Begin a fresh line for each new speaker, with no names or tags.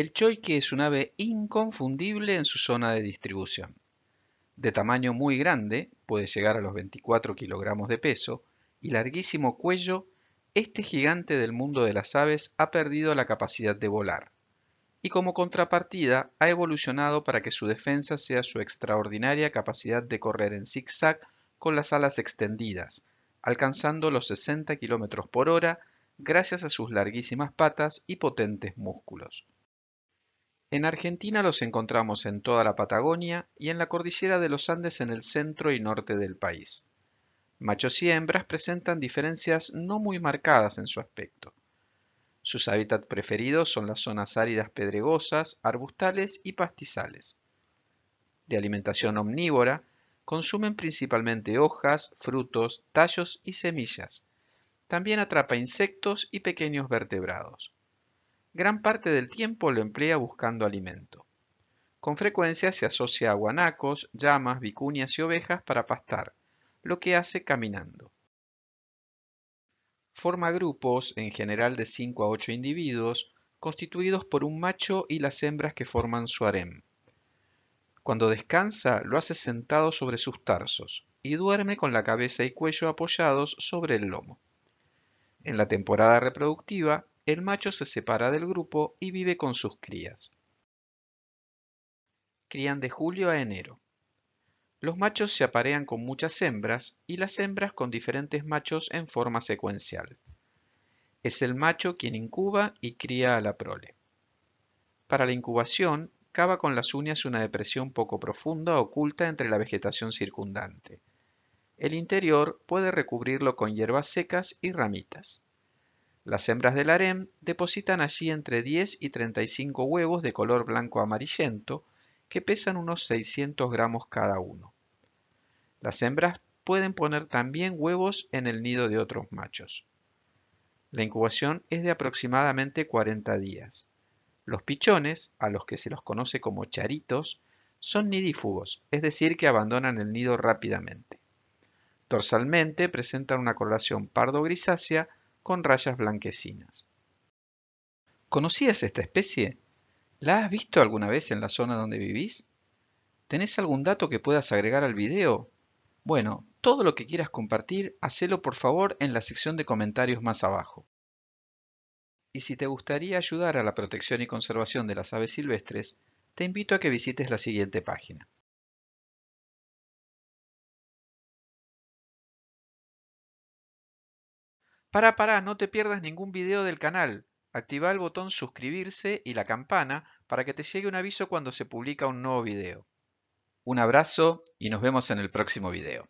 el choique es un ave inconfundible en su zona de distribución. De tamaño muy grande, puede llegar a los 24 kilogramos de peso, y larguísimo cuello, este gigante del mundo de las aves ha perdido la capacidad de volar, y como contrapartida ha evolucionado para que su defensa sea su extraordinaria capacidad de correr en zigzag con las alas extendidas, alcanzando los 60 kilómetros por hora gracias a sus larguísimas patas y potentes músculos. En Argentina los encontramos en toda la Patagonia y en la cordillera de los Andes en el centro y norte del país. Machos y hembras presentan diferencias no muy marcadas en su aspecto. Sus hábitats preferidos son las zonas áridas pedregosas, arbustales y pastizales. De alimentación omnívora, consumen principalmente hojas, frutos, tallos y semillas. También atrapa insectos y pequeños vertebrados gran parte del tiempo lo emplea buscando alimento. Con frecuencia se asocia a guanacos, llamas, vicuñas y ovejas para pastar, lo que hace caminando. Forma grupos, en general de 5 a 8 individuos, constituidos por un macho y las hembras que forman su harem. Cuando descansa, lo hace sentado sobre sus tarsos y duerme con la cabeza y cuello apoyados sobre el lomo. En la temporada reproductiva, el macho se separa del grupo y vive con sus crías. Crían de julio a enero. Los machos se aparean con muchas hembras y las hembras con diferentes machos en forma secuencial. Es el macho quien incuba y cría a la prole. Para la incubación, cava con las uñas una depresión poco profunda oculta entre la vegetación circundante. El interior puede recubrirlo con hierbas secas y ramitas. Las hembras del harem depositan allí entre 10 y 35 huevos de color blanco amarillento que pesan unos 600 gramos cada uno. Las hembras pueden poner también huevos en el nido de otros machos. La incubación es de aproximadamente 40 días. Los pichones, a los que se los conoce como charitos, son nidífugos, es decir, que abandonan el nido rápidamente. Dorsalmente presentan una coloración pardo grisácea con rayas blanquecinas. ¿Conocías esta especie? ¿La has visto alguna vez en la zona donde vivís? ¿Tenés algún dato que puedas agregar al video? Bueno, todo lo que quieras compartir, hacelo por favor en la sección de comentarios más abajo. Y si te gustaría ayudar a la protección y conservación de las aves silvestres, te invito a que visites la siguiente página. Para, para, no te pierdas ningún video del canal. Activa el botón suscribirse y la campana para que te llegue un aviso cuando se publica un nuevo video. Un abrazo y nos vemos en el próximo video.